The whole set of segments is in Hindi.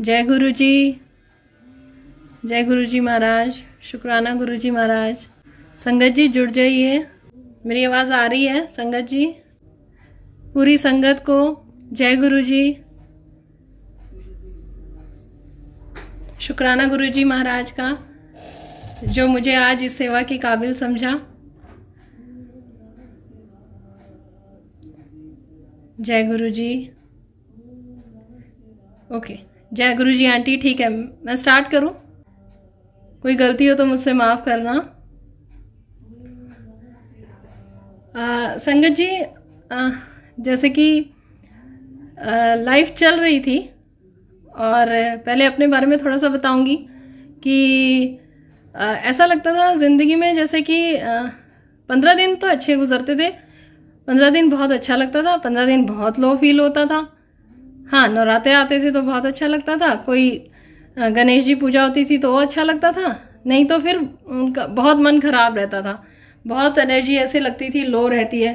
जय गुरु जी जय गुरु जी महाराज शुक्राना गुरु जी महाराज संगत जी जुड़ जाइए मेरी आवाज़ आ रही है संगत जी पूरी संगत को जय गुरु जी शुक्राना गुरु जी महाराज का जो मुझे आज इस सेवा के काबिल समझा जय गुरु जी ओके okay. जय गुरु जी आंटी ठीक है मैं स्टार्ट करूँ कोई गलती हो तो मुझसे माफ़ करना आ, संगत जी आ, जैसे कि लाइफ चल रही थी और पहले अपने बारे में थोड़ा सा बताऊंगी कि आ, ऐसा लगता था ज़िंदगी में जैसे कि पंद्रह दिन तो अच्छे गुजरते थे पंद्रह दिन बहुत अच्छा लगता था पंद्रह दिन बहुत लो फील होता था हाँ नवरात्र आते थे तो बहुत अच्छा लगता था कोई गणेश जी पूजा होती थी तो वो अच्छा लगता था नहीं तो फिर बहुत मन खराब रहता था बहुत एनर्जी ऐसे लगती थी लो रहती है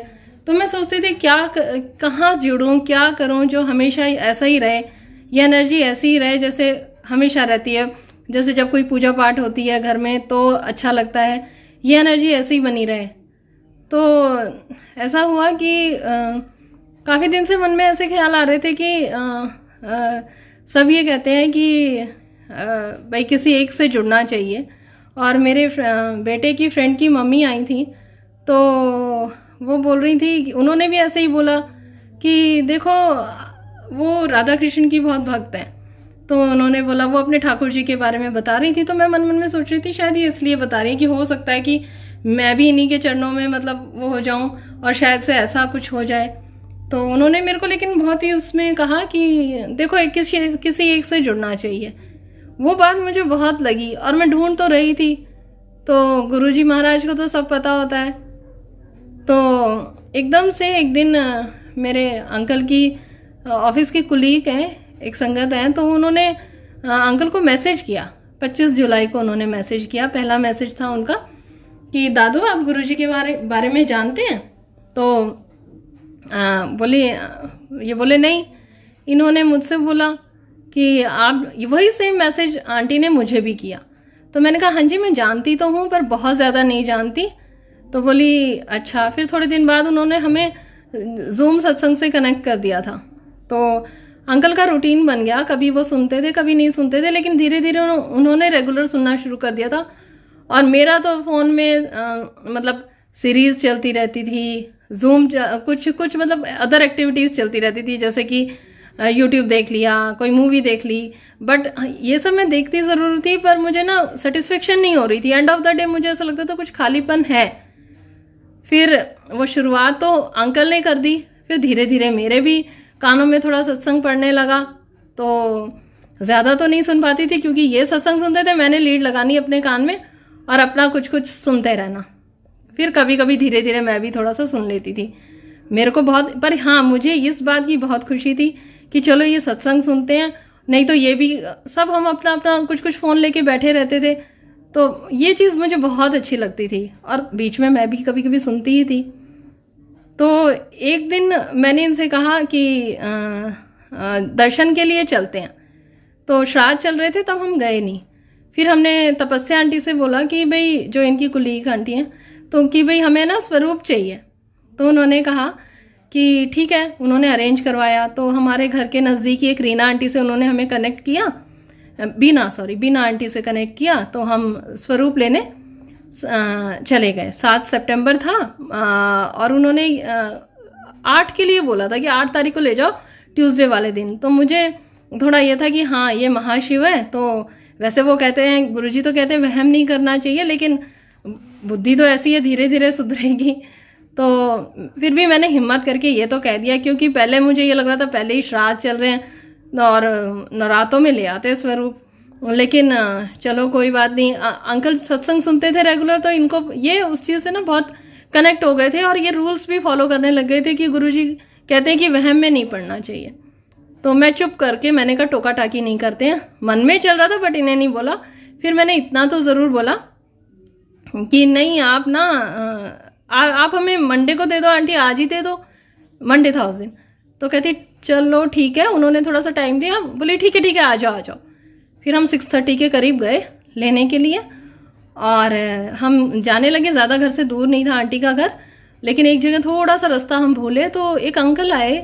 तो मैं सोचती थी क्या कहाँ जुड़ूँ क्या करूँ जो हमेशा ही ऐसा ही रहे ये एनर्जी ऐसी ही रहे जैसे हमेशा रहती है जैसे जब कोई पूजा पाठ होती है घर में तो अच्छा लगता है ये एनर्जी ऐसी ही बनी रहे तो ऐसा हुआ कि आ, काफ़ी दिन से मन में ऐसे ख्याल आ रहे थे कि सब ये कहते हैं कि आ, भाई किसी एक से जुड़ना चाहिए और मेरे बेटे की फ्रेंड की मम्मी आई थी तो वो बोल रही थी उन्होंने भी ऐसे ही बोला कि देखो वो राधा कृष्ण की बहुत भक्त हैं तो उन्होंने बोला वो अपने ठाकुर जी के बारे में बता रही थी तो मैं मन मन में सोच रही थी शायद ये इसलिए बता रही है कि हो सकता है कि मैं भी इन्हीं के चरणों में मतलब वो हो जाऊं और शायद से ऐसा कुछ हो जाए तो उन्होंने मेरे को लेकिन बहुत ही उसमें कहा कि देखो एक किसी किसी एक से जुड़ना चाहिए वो बात मुझे बहुत लगी और मैं ढूंढ तो रही थी तो गुरुजी महाराज को तो सब पता होता है तो एकदम से एक दिन मेरे अंकल की ऑफिस के कुलीग हैं एक संगत हैं तो उन्होंने अंकल को मैसेज किया 25 जुलाई को उन्होंने मैसेज किया पहला मैसेज था उनका कि दादू आप गुरुजी के बारे बारे में जानते हैं तो आ, बोले ये बोले नहीं इन्होंने मुझसे बोला कि आप वही सेम मैसेज आंटी ने मुझे भी किया तो मैंने कहा हाँ जी मैं जानती तो हूँ पर बहुत ज़्यादा नहीं जानती तो बोली अच्छा फिर थोड़े दिन बाद उन्होंने हमें जूम सत्संग से कनेक्ट कर दिया था तो अंकल का रूटीन बन गया कभी वो सुनते थे कभी नहीं सुनते थे लेकिन धीरे धीरे उन्होंने रेगुलर सुनना शुरू कर दिया था और मेरा तो फ़ोन में आ, मतलब सीरीज़ चलती रहती थी जूम कुछ कुछ मतलब अदर एक्टिविटीज़ चलती रहती थी जैसे कि यूट्यूब देख लिया कोई मूवी देख ली बट हाँ, ये सब मैं देखती ज़रूर थी पर मुझे ना सेटिस्फेक्शन नहीं हो रही थी एंड ऑफ द डे मुझे ऐसा लगता था कुछ खालीपन है फिर वो शुरुआत तो अंकल ने कर दी फिर धीरे धीरे मेरे भी कानों में थोड़ा सत्संग पड़ने लगा तो ज़्यादा तो नहीं सुन पाती थी क्योंकि ये सत्संग सुनते थे मैंने लीड लगानी अपने कान में और अपना कुछ कुछ सुनते रहना फिर कभी कभी धीरे धीरे मैं भी थोड़ा सा सुन लेती थी मेरे को बहुत पर हाँ मुझे इस बात की बहुत खुशी थी कि चलो ये सत्संग सुनते हैं नहीं तो ये भी सब हम अपना अपना कुछ कुछ फ़ोन लेके बैठे रहते थे तो ये चीज़ मुझे बहुत अच्छी लगती थी और बीच में मैं भी कभी कभी सुनती ही थी तो एक दिन मैंने इनसे कहा कि आ, आ, दर्शन के लिए चलते हैं तो श्राद्ध चल रहे थे तब हम गए नहीं फिर हमने तपस्या आंटी से बोला कि भाई जो इनकी कुलीग आंटी हैं तो कि भाई हमें ना स्वरूप चाहिए तो उन्होंने कहा कि ठीक है उन्होंने अरेंज करवाया तो हमारे घर के नज़दीकी एक रीना आंटी से उन्होंने हमें कनेक्ट किया बीना सॉरी बीना आंटी से कनेक्ट किया तो हम स्वरूप लेने चले गए सात सितंबर था और उन्होंने आठ के लिए बोला था कि आठ तारीख को ले जाओ ट्यूसडे वाले दिन तो मुझे थोड़ा ये था कि हाँ ये महाशिव है तो वैसे वो कहते हैं गुरुजी तो कहते हैं वहम नहीं करना चाहिए लेकिन बुद्धि तो ऐसी है धीरे धीरे सुधरेगी तो फिर भी मैंने हिम्मत करके ये तो कह दिया क्योंकि पहले मुझे ये लग रहा था पहले ही श्राद्ध चल रहे हैं और नवरातों में ले आते स्वरूप लेकिन चलो कोई बात नहीं आ, अंकल सत्संग सुनते थे रेगुलर तो इनको ये उस चीज़ से ना बहुत कनेक्ट हो गए थे और ये रूल्स भी फॉलो करने लग गए थे कि गुरु कहते हैं कि वहम में नहीं पढ़ना चाहिए तो मैं चुप करके मैंने कहा टोका टाकी नहीं करते हैं मन में चल रहा था बट इन्हें नहीं बोला फिर मैंने इतना तो ज़रूर बोला कि नहीं आप ना आ, आप हमें मंडे को दे दो आंटी आज ही दे दो मंडे था उस दिन तो कहती चलो ठीक है उन्होंने थोड़ा सा टाइम दिया बोली ठीक है ठीक है आ जाओ आ जाओ फिर हम सिक्स थर्टी के करीब गए लेने के लिए और हम जाने लगे ज़्यादा घर से दूर नहीं था आंटी का घर लेकिन एक जगह थोड़ा सा रास्ता हम भूले तो एक अंकल आए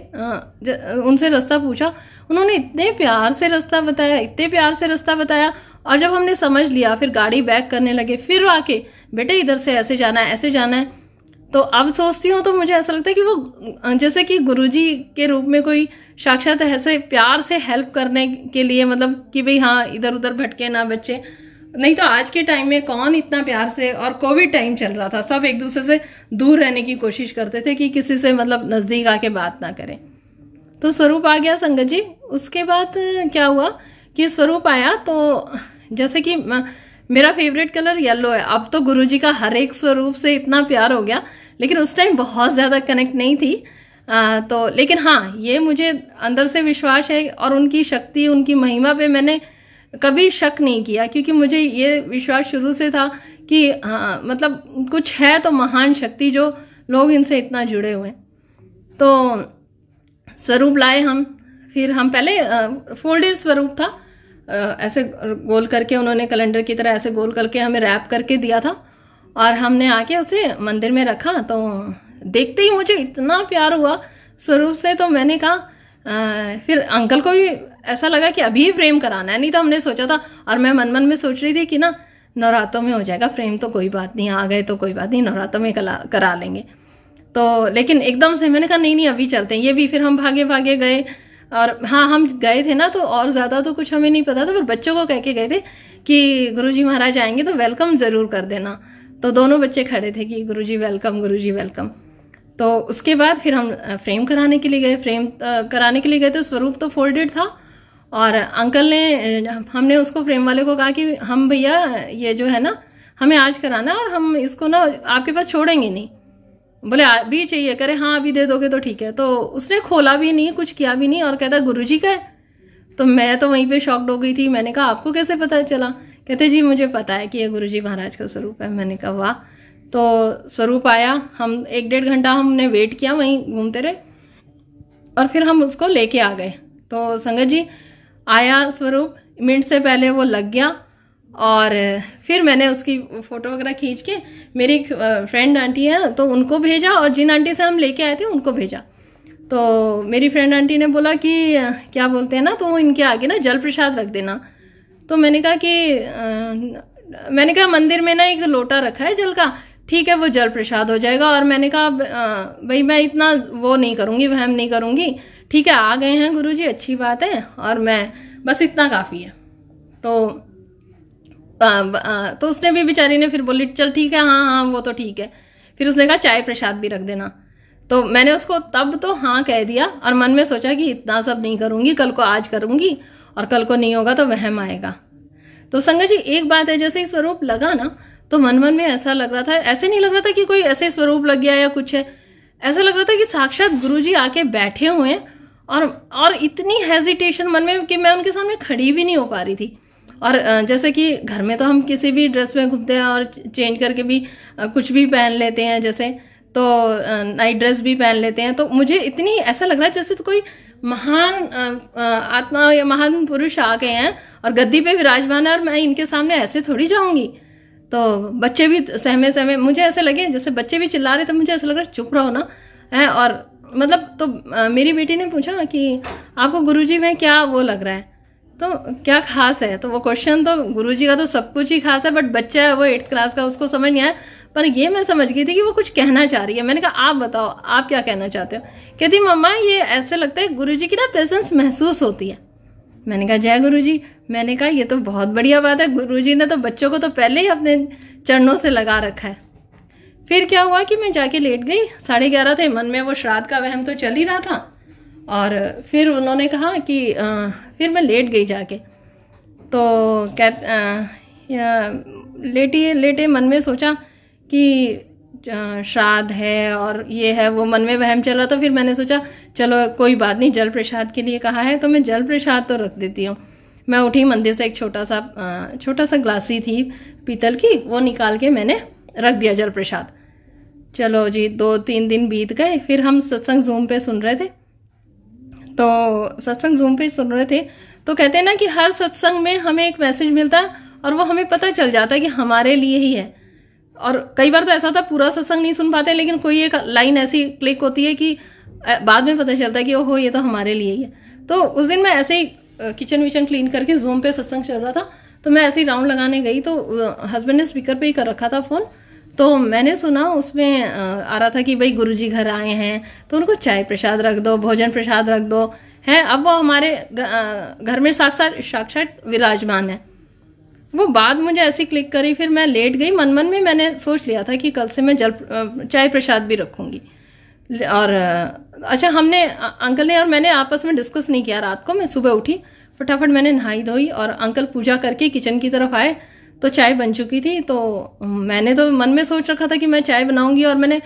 उनसे रास्ता पूछा उन्होंने इतने प्यार से रास्ता बताया इतने प्यार से रास्ता बताया और जब हमने समझ लिया फिर गाड़ी बैक करने लगे फिर आके बेटे इधर से ऐसे जाना है ऐसे जाना है तो अब सोचती हूँ तो मुझे ऐसा लगता है कि वो जैसे कि गुरुजी के रूप में कोई साक्षात ऐसे प्यार से हेल्प करने के लिए मतलब कि भाई हाँ इधर उधर भटके ना बच्चे नहीं तो आज के टाइम में कौन इतना प्यार से और कोविड टाइम चल रहा था सब एक दूसरे से दूर रहने की कोशिश करते थे कि किसी से मतलब नज़दीक आके बात ना करें तो स्वरूप आ गया संगत जी उसके बाद क्या हुआ कि स्वरूप आया तो जैसे कि मेरा फेवरेट कलर येलो है अब तो गुरुजी का हर एक स्वरूप से इतना प्यार हो गया लेकिन उस टाइम बहुत ज़्यादा कनेक्ट नहीं थी आ, तो लेकिन हाँ ये मुझे अंदर से विश्वास है और उनकी शक्ति उनकी महिमा पे मैंने कभी शक नहीं किया क्योंकि मुझे ये विश्वास शुरू से था कि हाँ मतलब कुछ है तो महान शक्ति जो लोग इनसे इतना जुड़े हुए तो स्वरूप लाए हम फिर हम पहले फोल्डेड स्वरूप था ऐसे गोल करके उन्होंने कैलेंडर की तरह ऐसे गोल करके हमें रैप करके दिया था और हमने आके उसे मंदिर में रखा तो देखते ही मुझे इतना प्यार हुआ स्वरूप से तो मैंने कहा फिर अंकल को भी ऐसा लगा कि अभी फ्रेम कराना है नहीं तो हमने सोचा था और मैं मन मन में सोच रही थी कि ना नवरात्रों में हो जाएगा फ्रेम तो कोई बात नहीं आ गए तो कोई बात नहीं नवरात्रों में करा लेंगे तो लेकिन एकदम से मैंने कहा नहीं नहीं अभी चलते हैं ये भी फिर हम भागे भागे गए और हाँ हम गए थे ना तो और ज़्यादा तो कुछ हमें नहीं पता था पर बच्चों को कह के गए थे कि जी महाराज आएंगे तो वेलकम ज़रूर कर देना तो दोनों बच्चे खड़े थे कि जी वेलकम जी वेलकम तो उसके बाद फिर हम फ्रेम कराने के लिए गए फ्रेम कराने के लिए गए तो स्वरूप तो फोल्डेड था और अंकल ने हमने उसको फ्रेम वाले को कहा कि हम भैया ये जो है ना हमें आज कराना और हम इसको ना आपके पास छोड़ेंगे नहीं बोले अभी चाहिए करे हाँ अभी दे दोगे तो ठीक है तो उसने खोला भी नहीं कुछ किया भी नहीं और कहता गुरु जी का है तो मैं तो वहीं पे शॉक्ड हो गई थी मैंने कहा आपको कैसे पता चला कहते जी मुझे पता है कि ये गुरु जी महाराज का स्वरूप है मैंने कहा वाह तो स्वरूप आया हम एक डेढ़ घंटा हमने वेट किया वहीं घूमते रहे और फिर हम उसको लेके आ गए तो संगत जी आया स्वरूप मिनट से पहले वो लग गया और फिर मैंने उसकी फ़ोटो वगैरह खींच के मेरी फ्रेंड आंटी है तो उनको भेजा और जिन आंटी से हम लेके आए थे उनको भेजा तो मेरी फ्रेंड आंटी ने बोला कि क्या बोलते हैं ना तो इनके आगे ना जल प्रसाद रख देना तो मैंने कहा कि आ, मैंने कहा मंदिर में ना एक लोटा रखा है जल का ठीक है वो जल प्रसाद हो जाएगा और मैंने कहा भाई मैं इतना वो नहीं करूँगी वहम नहीं करूँगी ठीक है आ गए हैं गुरु अच्छी बात है और मैं बस इतना काफ़ी है तो तो उसने भी बेचारी ने फिर बोली चल ठीक है हाँ हाँ वो तो ठीक है फिर उसने कहा चाय प्रसाद भी रख देना तो मैंने उसको तब तो हाँ कह दिया और मन में सोचा कि इतना सब नहीं करूँगी कल को आज करूँगी और कल को नहीं होगा तो वहम आएगा तो संगत जी एक बात है जैसे ही स्वरूप लगा ना तो मन मन में ऐसा लग रहा था ऐसे नहीं लग रहा था कि कोई ऐसे स्वरूप लग गया या कुछ है ऐसा लग रहा था कि साक्षात गुरु जी आके बैठे हुए हैं और और इतनी हेजिटेशन मन में कि मैं उनके सामने खड़ी भी नहीं हो पा रही थी और जैसे कि घर में तो हम किसी भी ड्रेस में घूमते हैं और चेंज करके भी कुछ भी पहन लेते हैं जैसे तो नाइट ड्रेस भी पहन लेते हैं तो मुझे इतनी ऐसा लग रहा है जैसे तो कोई महान आत्मा या महान पुरुष आ गए हैं और गद्दी पे विराजमान है और मैं इनके सामने ऐसे थोड़ी जाऊंगी तो बच्चे भी सहमे सहमे मुझे ऐसे लगे जैसे बच्चे भी चिल्ला रहे तो मुझे ऐसा लग रहा है चुप रहो ना है और मतलब तो मेरी बेटी ने पूछा कि आपको गुरुजी में क्या वो लग रहा है तो क्या खास है तो वो क्वेश्चन तो गुरुजी का तो सब कुछ ही खास है बट बच्चा है वो एट्थ क्लास का उसको समझ नहीं आया पर ये मैं समझ गई थी कि वो कुछ कहना चाह रही है मैंने कहा आप बताओ आप क्या कहना चाहते हो कहती मम्मा ये ऐसे लगता है जी की ना प्रेजेंस महसूस होती है मैंने कहा जय जी मैंने कहा ये तो बहुत बढ़िया बात है जी ने तो बच्चों को तो पहले ही अपने चरणों से लगा रखा है फिर क्या हुआ कि मैं जाके लेट गई साढ़े ग्यारह थे मन में वो श्राद्ध का वहम तो चल ही रहा था और फिर उन्होंने कहा कि फिर मैं लेट गई जाके तो कह लेटी लेटे मन में सोचा कि श्राद्ध है और ये है वो मन में वहम चल रहा था फिर मैंने सोचा चलो कोई बात नहीं जल प्रसाद के लिए कहा है तो मैं जल प्रसाद तो रख देती हूँ मैं उठी मंदिर से एक छोटा सा छोटा सा ग्लासी थी पीतल की वो निकाल के मैंने रख दिया जल प्रसाद चलो जी दो तीन दिन बीत गए फिर हम सत्संग जूम पे सुन रहे थे तो सत्संग जूम पे सुन रहे थे तो कहते हैं ना कि हर सत्संग में हमें एक मैसेज मिलता है और वो हमें पता चल जाता है कि हमारे लिए ही है और कई बार तो ऐसा था पूरा सत्संग नहीं सुन पाते लेकिन कोई एक लाइन ऐसी क्लिक होती है कि बाद में पता चलता है कि ओहो ये तो हमारे लिए ही है तो उस दिन मैं ऐसे ही किचन विचन क्लीन करके जूम पे सत्संग चल रहा था तो मैं ऐसे ही राउंड लगाने गई तो हस्बैंड ने स्पीकर पे ही कर रखा था फ़ोन तो मैंने सुना उसमें आ रहा था कि भाई गुरुजी घर आए हैं तो उनको चाय प्रसाद रख दो भोजन प्रसाद रख दो है अब वो हमारे घर में साक्षात साक्षात विराजमान है वो बाद मुझे ऐसी क्लिक करी फिर मैं लेट गई मन मन में मैंने सोच लिया था कि कल से मैं जल चाय प्रसाद भी रखूंगी और अच्छा हमने अंकल ने और मैंने आपस में डिस्कस नहीं किया रात को मैं सुबह उठी फटाफट मैंने नहाई धोई और अंकल पूजा करके किचन की तरफ आए तो चाय बन चुकी थी तो मैंने तो मन में सोच रखा था कि मैं चाय बनाऊंगी और मैंने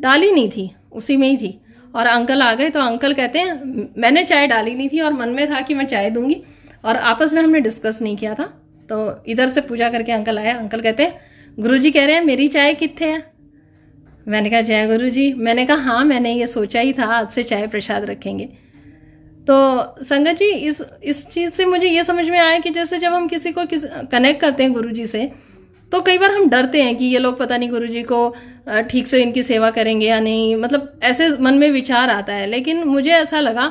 डाली नहीं थी उसी में ही थी और अंकल आ गए तो अंकल कहते हैं मैंने चाय डाली नहीं थी और मन में था कि मैं चाय दूंगी और आपस में हमने डिस्कस नहीं किया था तो इधर से पूजा करके अंकल आया अंकल कहते हैं गुरु जी कह रहे हैं मेरी चाय कितने है मैंने कहा जय गुरु जी मैंने कहा हाँ मैंने ये सोचा ही था आज से चाय प्रसाद रखेंगे तो संगत जी इस इस चीज़ से मुझे ये समझ में आया कि जैसे जब हम किसी को किस कनेक्ट करते हैं गुरुजी से तो कई बार हम डरते हैं कि ये लोग पता नहीं गुरुजी को ठीक से इनकी सेवा करेंगे या नहीं मतलब ऐसे मन में विचार आता है लेकिन मुझे ऐसा लगा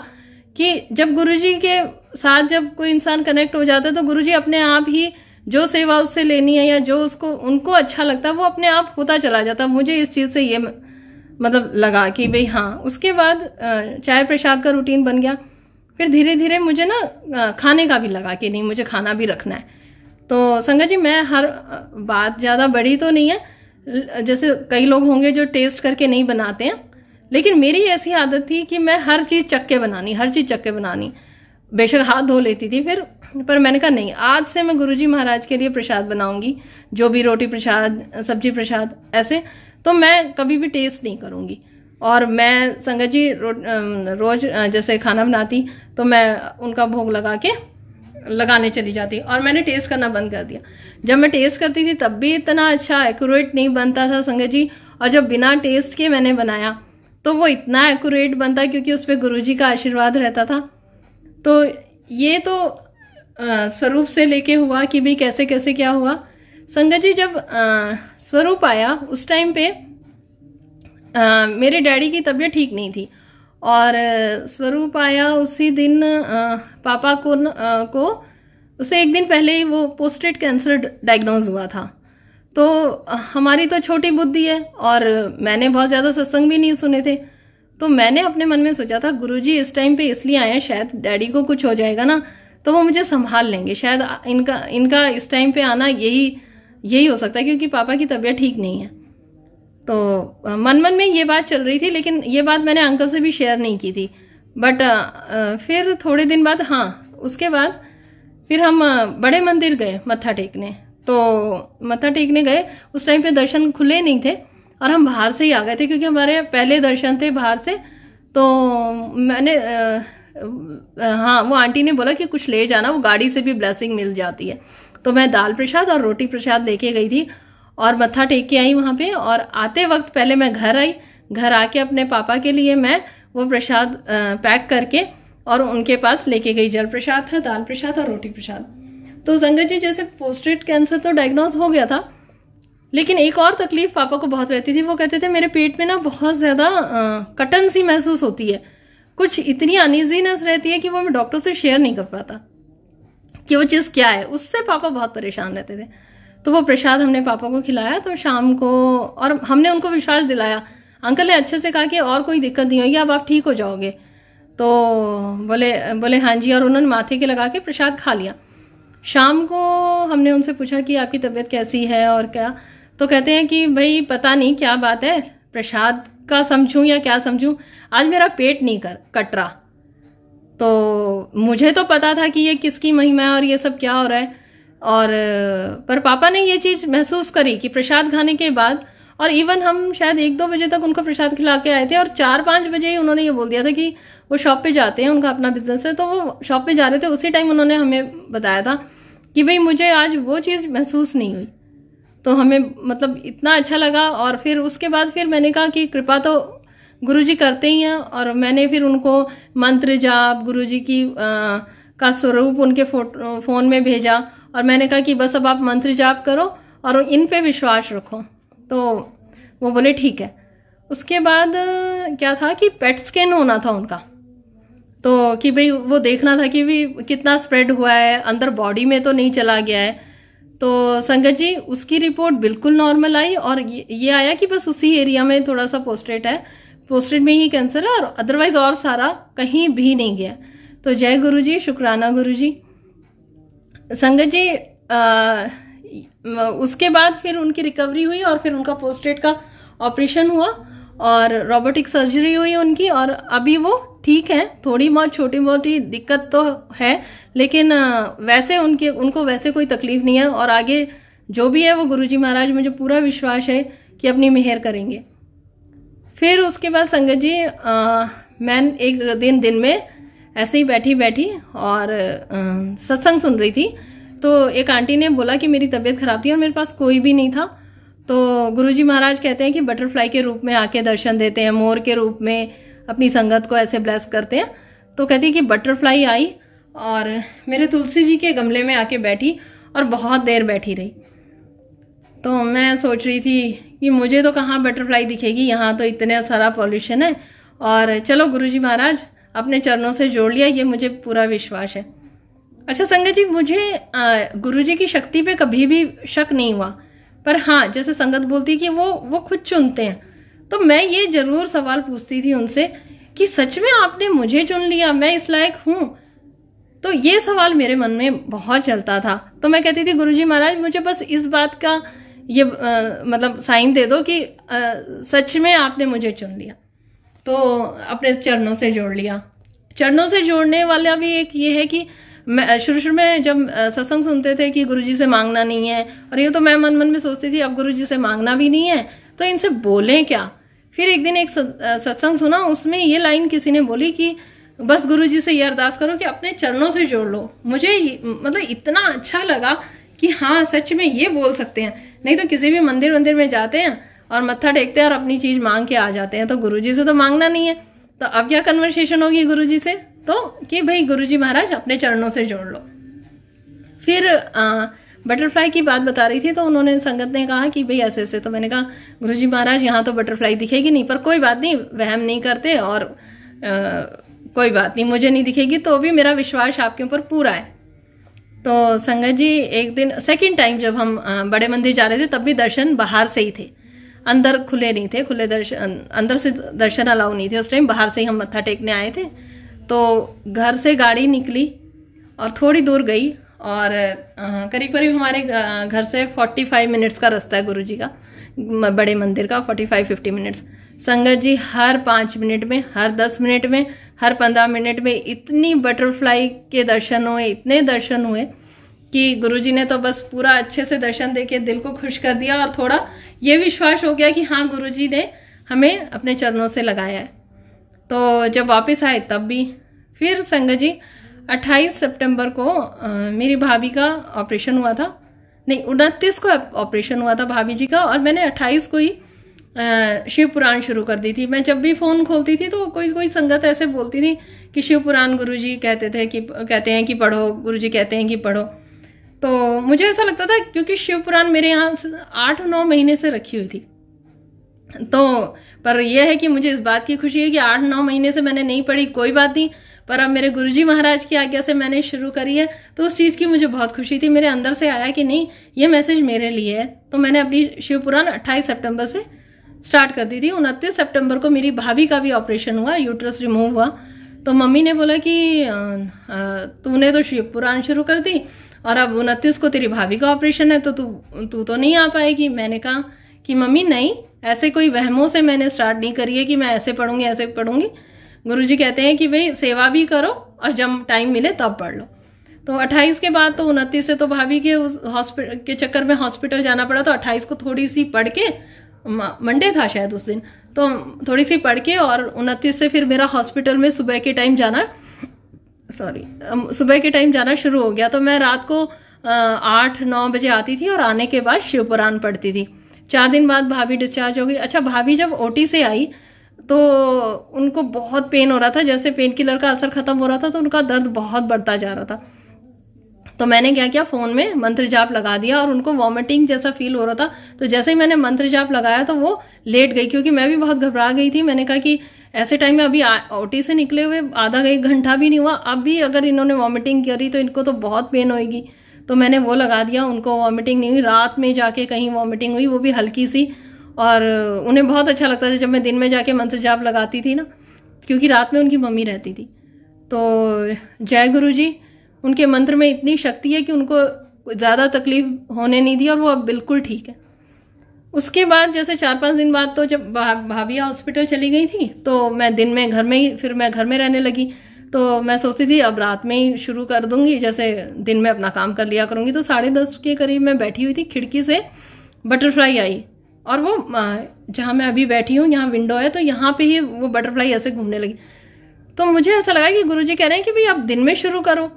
कि जब गुरुजी के साथ जब कोई इंसान कनेक्ट हो जाता है तो गुरुजी अपने आप ही जो सेवा उससे लेनी है या जो उसको उनको अच्छा लगता है वो अपने आप होता चला जाता मुझे इस चीज़ से ये मतलब लगा कि भाई हाँ उसके बाद चाय प्रसाद का रूटीन बन गया फिर धीरे धीरे मुझे ना खाने का भी लगा कि नहीं मुझे खाना भी रखना है तो संगत जी मैं हर बात ज़्यादा बड़ी तो नहीं है जैसे कई लोग होंगे जो टेस्ट करके नहीं बनाते हैं लेकिन मेरी ऐसी आदत थी कि मैं हर चीज़ चक्के बनानी हर चीज़ चक्के बनानी बेशक हाथ धो लेती थी फिर पर मैंने कहा नहीं आज से मैं गुरुजी महाराज के लिए प्रसाद बनाऊंगी जो भी रोटी प्रसाद सब्जी प्रसाद ऐसे तो मैं कभी भी टेस्ट नहीं करूंगी और मैं संगत जी रो, रोज़ जैसे खाना बनाती तो मैं उनका भोग लगा के लगाने चली जाती और मैंने टेस्ट करना बंद कर दिया जब मैं टेस्ट करती थी तब भी इतना अच्छा एक्यूरेट नहीं बनता था संगत जी और जब बिना टेस्ट के मैंने बनाया तो वो इतना एक्यूरेट बनता क्योंकि उस पर गुरु जी का आशीर्वाद रहता था तो ये तो स्वरूप से लेके हुआ कि भी कैसे कैसे क्या हुआ संगत जी जब स्वरूप आया उस टाइम पे मेरे डैडी की तबीयत ठीक नहीं थी और स्वरूप आया उसी दिन आ, पापा को न, आ, को उसे एक दिन पहले ही वो पोस्टेड कैंसर डायग्नोज हुआ था तो हमारी तो छोटी बुद्धि है और मैंने बहुत ज़्यादा सत्संग भी नहीं सुने थे तो मैंने अपने मन में सोचा था गुरुजी इस टाइम पे इसलिए आए हैं शायद डैडी को कुछ हो जाएगा ना तो वो मुझे संभाल लेंगे शायद इनका इनका इस टाइम पे आना यही यही हो सकता है क्योंकि पापा की तबीयत ठीक नहीं है तो मन मन में ये बात चल रही थी लेकिन ये बात मैंने अंकल से भी शेयर नहीं की थी बट फिर थोड़े दिन बाद हाँ उसके बाद फिर हम बड़े मंदिर गए मत्था टेकने तो मत्था टेकने गए उस टाइम पे दर्शन खुले नहीं थे और हम बाहर से ही आ गए थे क्योंकि हमारे पहले दर्शन थे बाहर से तो मैंने हाँ वो आंटी ने बोला कि कुछ ले जाना वो गाड़ी से भी ब्लेसिंग मिल जाती है तो मैं दाल प्रसाद और रोटी प्रसाद लेके गई थी और मत्था टेक के आई वहाँ पे और आते वक्त पहले मैं घर आई घर आके अपने पापा के लिए मैं वो प्रसाद पैक करके और उनके पास लेके गई जल प्रसाद था दाल प्रसाद और रोटी प्रसाद तो संगत जी जैसे पोस्ट्रेट कैंसर तो डायग्नोज हो गया था लेकिन एक और तकलीफ पापा को बहुत रहती थी वो कहते थे मेरे पेट में ना बहुत ज़्यादा कटन सी महसूस होती है कुछ इतनी अनइजीनेस रहती है कि वो मैं डॉक्टर से शेयर नहीं कर पाता कि वो चीज़ क्या है उससे पापा बहुत परेशान रहते थे तो वो प्रसाद हमने पापा को खिलाया तो शाम को और हमने उनको विश्वास दिलाया अंकल ने अच्छे से कहा कि और कोई दिक्कत नहीं होगी अब आप ठीक हो जाओगे तो बोले बोले हाँ जी और उन्होंने माथे के लगा के प्रसाद खा लिया शाम को हमने उनसे पूछा कि आपकी तबीयत कैसी है और क्या तो कहते हैं कि भाई पता नहीं क्या बात है प्रसाद का समझूं या क्या समझूं आज मेरा पेट नहीं कर कट रहा तो मुझे तो पता था कि ये किसकी महिमा है और ये सब क्या हो रहा है और पर पापा ने ये चीज़ महसूस करी कि प्रसाद खाने के बाद और इवन हम शायद एक दो बजे तक उनको प्रसाद खिला के आए थे और चार पाँच बजे ही उन्होंने ये बोल दिया था कि वो शॉप पे जाते हैं उनका अपना बिजनेस है तो वो शॉप पे जा रहे थे उसी टाइम उन्होंने हमें बताया था कि भाई मुझे आज वो चीज़ महसूस नहीं हुई तो हमें मतलब इतना अच्छा लगा और फिर उसके बाद फिर मैंने कहा कि कृपा तो गुरु जी करते ही हैं और मैंने फिर उनको मंत्र जाप गुरु जी की आ, का स्वरूप उनके फोन में भेजा और मैंने कहा कि बस अब आप मंत्र जाप करो और इन पे विश्वास रखो तो वो बोले ठीक है उसके बाद क्या था कि पेट स्कैन होना था उनका तो कि भाई वो देखना था कि भी कितना स्प्रेड हुआ है अंदर बॉडी में तो नहीं चला गया है तो संगत जी उसकी रिपोर्ट बिल्कुल नॉर्मल आई और ये, आया कि बस उसी एरिया में थोड़ा सा पोस्टेट है पोस्टेट में ही कैंसर है और अदरवाइज और सारा कहीं भी नहीं गया तो जय गुरु जी शुक्राना गुरु जी संगत जी आ, उसके बाद फिर उनकी रिकवरी हुई और फिर उनका पोस्टेट का ऑपरेशन हुआ और रोबोटिक सर्जरी हुई उनकी और अभी वो ठीक है थोड़ी बहुत छोटी मोटी दिक्कत तो है लेकिन वैसे उनके उनको वैसे कोई तकलीफ नहीं है और आगे जो भी है वो गुरुजी महाराज मुझे पूरा विश्वास है कि अपनी मेहर करेंगे फिर उसके बाद संगत जी आ, मैं एक दिन दिन में ऐसे ही बैठी बैठी और सत्संग सुन रही थी तो एक आंटी ने बोला कि मेरी तबीयत खराब थी और मेरे पास कोई भी नहीं था तो गुरुजी महाराज कहते हैं कि बटरफ्लाई के रूप में आके दर्शन देते हैं मोर के रूप में अपनी संगत को ऐसे ब्लेस करते हैं तो कहती है कि बटरफ्लाई आई और मेरे तुलसी जी के गमले में आके बैठी और बहुत देर बैठी रही तो मैं सोच रही थी कि मुझे तो कहाँ बटरफ्लाई दिखेगी यहाँ तो इतना सारा पॉल्यूशन है और चलो गुरुजी महाराज अपने चरणों से जोड़ लिया ये मुझे पूरा विश्वास है अच्छा संगत जी मुझे गुरु जी की शक्ति पे कभी भी शक नहीं हुआ पर हाँ जैसे संगत बोलती कि वो वो खुद चुनते हैं तो मैं ये जरूर सवाल पूछती थी उनसे कि सच में आपने मुझे चुन लिया मैं इस लायक हूँ तो ये सवाल मेरे मन में बहुत चलता था तो मैं कहती थी गुरुजी महाराज मुझे बस इस बात का ये आ, मतलब साइन दे दो कि आ, सच में आपने मुझे चुन लिया तो अपने चरणों से जोड़ लिया चरणों से जोड़ने वाला भी एक ये है कि मैं शुरू शुरू में जब सत्संग सुनते थे कि गुरुजी से मांगना नहीं है और ये तो मैं मन मन में सोचती थी अब गुरुजी से मांगना भी नहीं है तो इनसे बोलें क्या फिर एक दिन एक सत्संग सुना उसमें ये लाइन किसी ने बोली कि बस गुरुजी से ये अरदास करो कि अपने चरणों से जोड़ लो मुझे मतलब इतना अच्छा लगा कि हाँ सच में ये बोल सकते हैं नहीं तो किसी भी मंदिर वंदिर में जाते हैं और मत्था टेकते हैं और अपनी चीज़ मांग के आ जाते हैं तो जी से तो मांगना नहीं है तो अब क्या कन्वर्सेशन होगी जी से तो कि भाई जी महाराज अपने चरणों से जोड़ लो फिर आ, बटरफ्लाई की बात बता रही थी तो उन्होंने संगत ने कहा कि भाई ऐसे ऐसे तो मैंने कहा जी महाराज यहाँ तो बटरफ्लाई दिखेगी नहीं पर कोई बात नहीं वहम नहीं करते और आ, कोई बात नहीं मुझे नहीं दिखेगी तो भी मेरा विश्वास आपके ऊपर पूरा है तो संगत जी एक दिन सेकंड टाइम जब हम बड़े मंदिर जा रहे थे तब भी दर्शन बाहर से ही थे अंदर खुले नहीं थे खुले दर्शन अंदर से दर्शन अलाउ नहीं थे उस टाइम बाहर से ही हम मत्था टेकने आए थे तो घर से गाड़ी निकली और थोड़ी दूर गई और करीब करीब हमारे घर से 45 मिनट्स का रास्ता है जी का बड़े मंदिर का 45-50 मिनट्स संगत जी हर पाँच मिनट में हर दस मिनट में हर पंद्रह मिनट में इतनी बटरफ्लाई के दर्शन हुए इतने दर्शन हुए कि गुरुजी ने तो बस पूरा अच्छे से दर्शन दे के दिल को खुश कर दिया और थोड़ा ये विश्वास हो गया कि हाँ गुरुजी ने हमें अपने चरणों से लगाया है तो जब वापस आए तब भी फिर संगत जी अट्ठाईस सेप्टेम्बर को आ, मेरी भाभी का ऑपरेशन हुआ था नहीं उनतीस को ऑपरेशन हुआ था भाभी जी का और मैंने अट्ठाईस को ही शिव पुराण शुरू कर दी थी मैं जब भी फ़ोन खोलती थी तो कोई कोई संगत ऐसे बोलती थी कि शिव पुराण गुरु जी कहते थे कि कहते हैं कि पढ़ो गुरु जी कहते हैं कि पढ़ो तो मुझे ऐसा लगता था क्योंकि शिव पुराण मेरे यहाँ आठ नौ महीने से रखी हुई थी तो पर यह है कि मुझे इस बात की खुशी है कि आठ नौ महीने से मैंने नहीं पढ़ी कोई बात नहीं पर अब मेरे गुरुजी महाराज की आज्ञा से मैंने शुरू करी है तो उस चीज़ की मुझे बहुत खुशी थी मेरे अंदर से आया कि नहीं ये मैसेज मेरे लिए है तो मैंने अपनी शिवपुराण अट्ठाईस सितंबर से स्टार्ट कर दी थी उनतीस सितंबर को मेरी भाभी का भी ऑपरेशन हुआ यूट्रस रिमूव हुआ तो मम्मी ने बोला कि तूने तो शिवपुराण शुरू कर दी और अब उनतीस को तेरी भाभी का ऑपरेशन है तो तू तू तो नहीं आ पाएगी मैंने कहा कि मम्मी नहीं ऐसे कोई वहमों से मैंने स्टार्ट नहीं करी है कि मैं ऐसे पढ़ूंगी ऐसे पढ़ूंगी जी कहते हैं कि भाई सेवा भी करो और जब टाइम मिले तब पढ़ लो तो 28 के बाद तो उनतीस से तो भाभी के उस हॉस्पिटल के चक्कर में हॉस्पिटल जाना पड़ा तो 28 को थोड़ी सी पढ़ के मंडे था शायद उस दिन तो थोड़ी सी पढ़ के और उनतीस से फिर मेरा हॉस्पिटल में सुबह के टाइम जाना सॉरी सुबह के टाइम जाना शुरू हो गया तो मैं रात को आठ नौ बजे आती थी और आने के बाद शिवपुराण पढ़ती थी चार दिन बाद भाभी डिस्चार्ज हो गई अच्छा भाभी जब ओ से आई तो उनको बहुत पेन हो रहा था जैसे पेन किलर का असर खत्म हो रहा था तो उनका दर्द बहुत बढ़ता जा रहा था तो मैंने क्या किया फोन में मंत्र जाप लगा दिया और उनको वॉमिटिंग जैसा फील हो रहा था तो जैसे ही मैंने मंत्र जाप लगाया तो वो लेट गई क्योंकि मैं भी बहुत घबरा गई थी मैंने कहा कि ऐसे टाइम में अभी ओटी से निकले हुए आधा एक घंटा भी नहीं हुआ अब भी अगर इन्होंने वॉमिटिंग करी तो इनको तो बहुत पेन होगी तो मैंने वो लगा दिया उनको वॉमिटिंग नहीं हुई रात में जाके कहीं वॉमिटिंग हुई वो भी हल्की सी और उन्हें बहुत अच्छा लगता था जब मैं दिन में जाके मंत्र जाप लगाती थी ना क्योंकि रात में उनकी मम्मी रहती थी तो जय गुरु जी उनके मंत्र में इतनी शक्ति है कि उनको ज़्यादा तकलीफ होने नहीं दी और वो अब बिल्कुल ठीक है उसके बाद जैसे चार पांच दिन बाद तो जब भाभिया हॉस्पिटल चली गई थी तो मैं दिन में घर में ही फिर मैं घर में रहने लगी तो मैं सोचती थी अब रात में ही शुरू कर दूंगी जैसे दिन में अपना काम कर लिया करूंगी तो साढ़े दस के करीब मैं बैठी हुई थी खिड़की से बटरफ्लाई आई और वो जहाँ मैं अभी बैठी हूँ यहाँ विंडो है तो यहाँ पे ही वो बटरफ्लाई ऐसे घूमने लगी तो मुझे ऐसा लगा कि गुरुजी कह रहे हैं कि भाई आप दिन में शुरू करो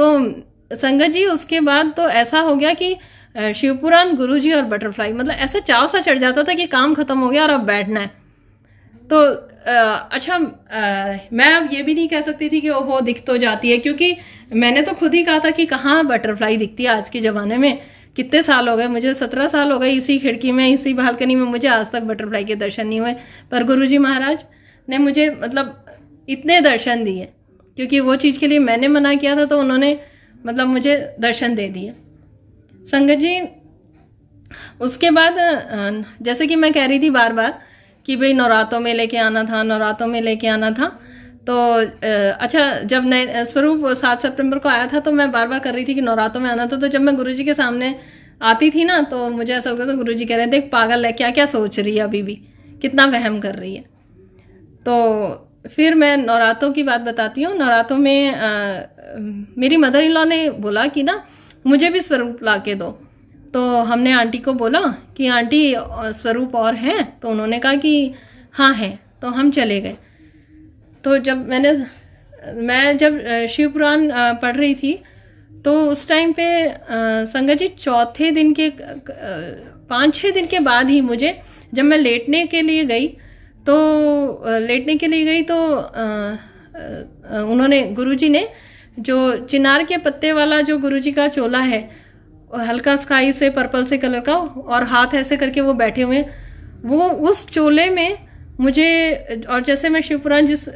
तो संगत जी उसके बाद तो ऐसा हो गया कि शिवपुराण गुरुजी और बटरफ्लाई मतलब ऐसा चाव सा चढ़ जाता था कि काम खत्म हो गया और अब बैठना है तो अच्छा मैं अब ये भी नहीं कह सकती थी कि ओहो दिख तो जाती है क्योंकि मैंने तो खुद ही कहा था कि कहाँ बटरफ्लाई दिखती है आज के ज़माने में कितने साल हो गए मुझे सत्रह साल हो गए इसी खिड़की में इसी बालकनी में मुझे आज तक बटरफ्लाई के दर्शन नहीं हुए पर गुरुजी महाराज ने मुझे मतलब इतने दर्शन दिए क्योंकि वो चीज़ के लिए मैंने मना किया था तो उन्होंने मतलब मुझे दर्शन दे दिए संगत जी उसके बाद जैसे कि मैं कह रही थी बार बार कि भाई नवरातों में लेके आना था नवरातों में लेके आना था तो अच्छा जब नए स्वरूप सात सितंबर को आया था तो मैं बार बार कर रही थी कि नवरातों में आना था तो जब मैं गुरुजी के सामने आती थी ना तो मुझे ऐसा लगता था गुरु जी कह रहे थे पागल है क्या क्या सोच रही है अभी भी कितना वहम कर रही है तो फिर मैं नवरातों की बात बताती हूँ नवरातों में आ, मेरी मदर इन लॉ ने बोला कि ना मुझे भी स्वरूप ला के दो तो हमने आंटी को बोला कि आंटी स्वरूप और हैं तो उन्होंने कहा कि हाँ हैं तो हम चले गए तो जब मैंने मैं जब शिव पुराण पढ़ रही थी तो उस टाइम पे संगत जी चौथे दिन के पाँच छः दिन के बाद ही मुझे जब मैं लेटने के लिए गई तो लेटने के लिए गई तो उन्होंने गुरुजी ने जो चिनार के पत्ते वाला जो गुरुजी का चोला है हल्का स्काई से पर्पल से कलर का और हाथ ऐसे करके वो बैठे हुए हैं वो उस चोले में मुझे और जैसे मैं शिवपुराण जिस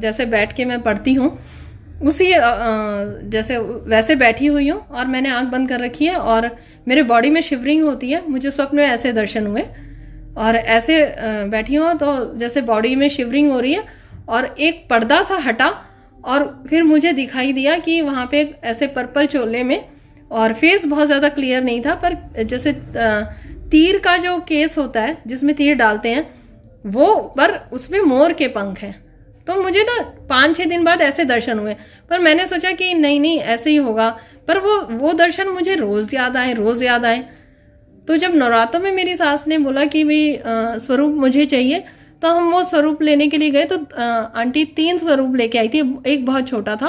जैसे बैठ के मैं पढ़ती हूँ उसी जैसे वैसे बैठी हुई हूँ और मैंने आंख बंद कर रखी है और मेरे बॉडी में शिवरिंग होती है मुझे स्वप्न में ऐसे दर्शन हुए और ऐसे बैठी हो तो जैसे बॉडी में शिवरिंग हो रही है और एक पर्दा सा हटा और फिर मुझे दिखाई दिया कि वहाँ पे ऐसे पर्पल चोले में और फेस बहुत ज़्यादा क्लियर नहीं था पर जैसे तीर का जो केस होता है जिसमें तीर डालते हैं वो पर उसमें मोर के पंख हैं तो मुझे ना पाँच छः दिन बाद ऐसे दर्शन हुए पर मैंने सोचा कि नहीं नहीं ऐसे ही होगा पर वो वो दर्शन मुझे रोज़ याद आए रोज़ याद आए तो जब नवरात्र में मेरी सास ने बोला कि भाई स्वरूप मुझे चाहिए तो हम वो स्वरूप लेने के लिए गए तो आंटी तीन स्वरूप लेके आई थी एक बहुत छोटा था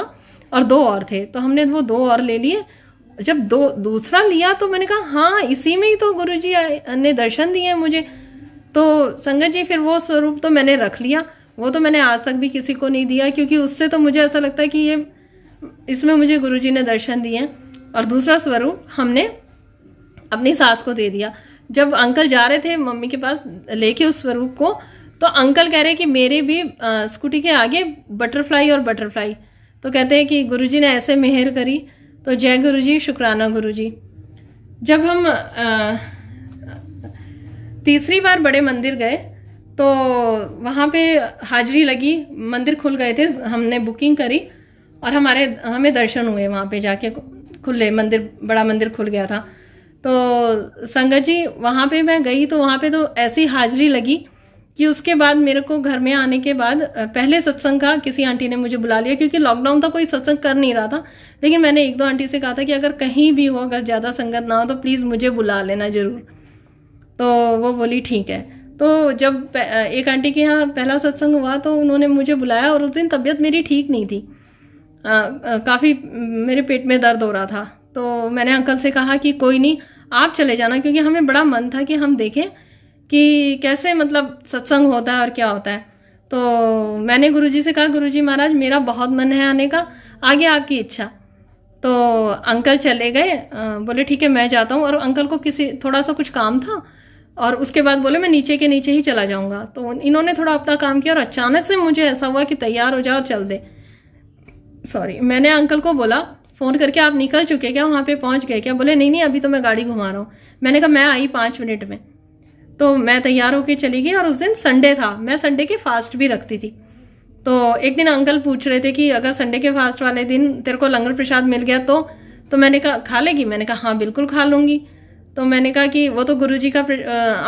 और दो और थे तो हमने वो दो और ले लिए जब दो दूसरा लिया तो मैंने कहा हाँ इसी में ही तो गुरु जी ने दर्शन दिए मुझे तो संगत जी फिर वो स्वरूप तो मैंने रख लिया वो तो मैंने आज तक भी किसी को नहीं दिया क्योंकि उससे तो मुझे ऐसा लगता है कि ये इसमें मुझे गुरु जी ने दर्शन दिए और दूसरा स्वरूप हमने अपनी सास को दे दिया जब अंकल जा रहे थे मम्मी के पास लेके उस स्वरूप को तो अंकल कह रहे कि मेरे भी स्कूटी के आगे बटरफ्लाई और बटरफ्लाई तो कहते हैं कि गुरुजी ने ऐसे मेहर करी तो जय गुरुजी शुक्राना गुरुजी जब हम आ, तीसरी बार बड़े मंदिर गए तो वहाँ पे हाजिरी लगी मंदिर खुल गए थे हमने बुकिंग करी और हमारे हमें दर्शन हुए वहाँ पे जाके खुले मंदिर बड़ा मंदिर खुल गया था तो संगत जी वहाँ पे मैं गई तो वहाँ पे तो ऐसी हाजिरी लगी कि उसके बाद मेरे को घर में आने के बाद पहले सत्संग का किसी आंटी ने मुझे बुला लिया क्योंकि लॉकडाउन था कोई सत्संग कर नहीं रहा था लेकिन मैंने एक दो आंटी से कहा था कि अगर कहीं भी हो अगर ज़्यादा संगत ना हो तो प्लीज़ मुझे बुला लेना ज़रूर तो वो बोली ठीक है तो जब एक आंटी के यहाँ पहला सत्संग हुआ तो उन्होंने मुझे बुलाया और उस दिन तबीयत मेरी ठीक नहीं थी काफ़ी मेरे पेट में दर्द हो रहा था तो मैंने अंकल से कहा कि कोई नहीं आप चले जाना क्योंकि हमें बड़ा मन था कि हम देखें कि कैसे मतलब सत्संग होता है और क्या होता है तो मैंने गुरु से कहा गुरु महाराज मेरा बहुत मन है आने का आगे आपकी इच्छा तो अंकल चले गए बोले ठीक है मैं जाता हूँ और अंकल को किसी थोड़ा सा कुछ काम था और उसके बाद बोले मैं नीचे के नीचे ही चला जाऊंगा तो इन्होंने थोड़ा अपना काम किया और अचानक से मुझे ऐसा हुआ कि तैयार हो जाओ और चल दे सॉरी मैंने अंकल को बोला फ़ोन करके आप निकल चुके क्या वहाँ पे पहुँच गए क्या बोले नहीं नहीं अभी तो मैं गाड़ी घुमा रहा हूँ मैंने कहा मैं आई पाँच मिनट में तो मैं तैयार होके चली गई और उस दिन संडे था मैं संडे के फास्ट भी रखती थी तो एक दिन अंकल पूछ रहे थे कि अगर संडे के फास्ट वाले दिन तेरे को लंगर प्रसाद मिल गया तो तो मैंने कहा खा लेगी मैंने कहा हाँ बिल्कुल खा लूँगी तो मैंने कहा कि वो तो गुरुजी का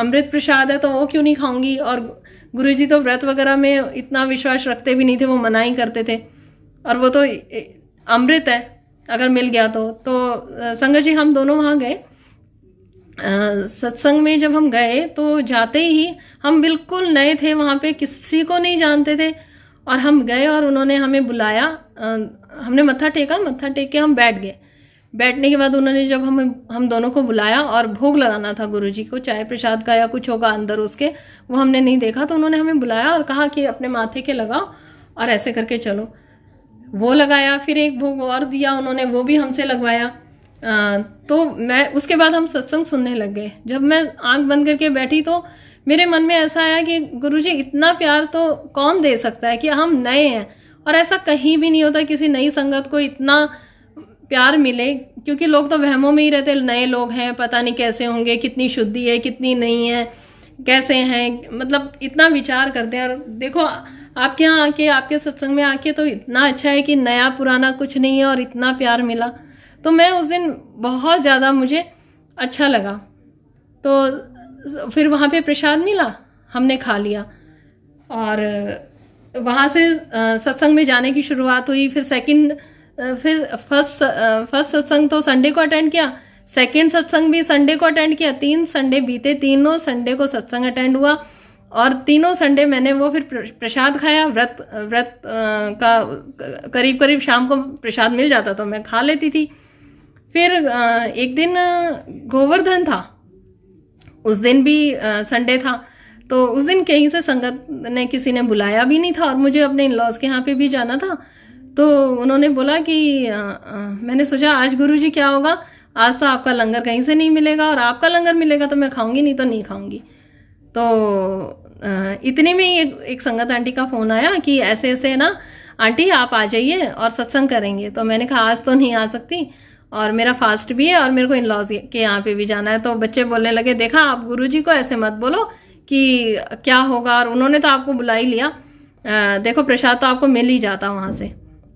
अमृत प्रसाद है तो वो क्यों नहीं खाऊंगी और गुरुजी तो व्रत वगैरह में इतना विश्वास रखते भी नहीं थे वो मना ही करते थे और वो तो अमृत है अगर मिल गया तो तो संगत जी हम दोनों वहाँ गए सत्संग में जब हम गए तो जाते ही हम बिल्कुल नए थे वहाँ पे किसी को नहीं जानते थे और हम गए और उन्होंने हमें बुलाया आ, हमने मत्था टेका मत्था टेक के हम बैठ गए बैठने के बाद उन्होंने जब हम हम दोनों को बुलाया और भोग लगाना था गुरु जी को चाय प्रसाद का या कुछ होगा अंदर उसके वो हमने नहीं देखा तो उन्होंने हमें बुलाया और कहा कि अपने माथे के लगाओ और ऐसे करके चलो वो लगाया फिर एक भोग और दिया उन्होंने वो भी हमसे लगवाया आ, तो मैं उसके बाद हम सत्संग सुनने लग गए जब मैं आंख बंद करके बैठी तो मेरे मन में ऐसा आया कि गुरुजी इतना प्यार तो कौन दे सकता है कि हम नए हैं और ऐसा कहीं भी नहीं होता किसी नई संगत को इतना प्यार मिले क्योंकि लोग तो वहमों में ही रहते नए लोग हैं पता नहीं कैसे होंगे कितनी शुद्धि है कितनी नहीं है कैसे हैं मतलब इतना विचार करते हैं और देखो आपके यहाँ आके आपके सत्संग में आके तो इतना अच्छा है कि नया पुराना कुछ नहीं है और इतना प्यार मिला तो मैं उस दिन बहुत ज़्यादा मुझे अच्छा लगा तो फिर वहाँ पे प्रसाद मिला हमने खा लिया और वहाँ से सत्संग में जाने की शुरुआत हुई फिर सेकंड फिर फर्स्ट फर्स्ट सत्संग तो संडे को अटेंड किया सेकंड सत्संग भी संडे को अटेंड किया तीन संडे बीते तीनों संडे को सत्संग अटेंड हुआ और तीनों संडे मैंने वो फिर प्रसाद खाया व्रत व्रत का करीब करीब शाम को प्रसाद मिल जाता तो मैं खा लेती थी फिर एक दिन गोवर्धन था उस दिन भी संडे था तो उस दिन कहीं से संगत ने किसी ने बुलाया भी नहीं था और मुझे अपने इन लॉज के यहाँ पे भी जाना था तो उन्होंने बोला कि मैंने सोचा आज गुरु जी क्या होगा आज तो आपका लंगर कहीं से नहीं मिलेगा और आपका लंगर मिलेगा तो मैं खाऊंगी नहीं तो नहीं खाऊंगी तो इतने में एक, एक संगत आंटी का फोन आया कि ऐसे ऐसे ना आंटी आप आ जाइए और सत्संग करेंगे तो मैंने कहा आज तो नहीं आ सकती और मेरा फास्ट भी है और मेरे को इन लॉज के यहाँ पे भी जाना है तो बच्चे बोलने लगे देखा आप गुरु जी को ऐसे मत बोलो कि क्या होगा और उन्होंने तो आपको बुला ही लिया आ, देखो प्रसाद तो आपको मिल ही जाता वहाँ से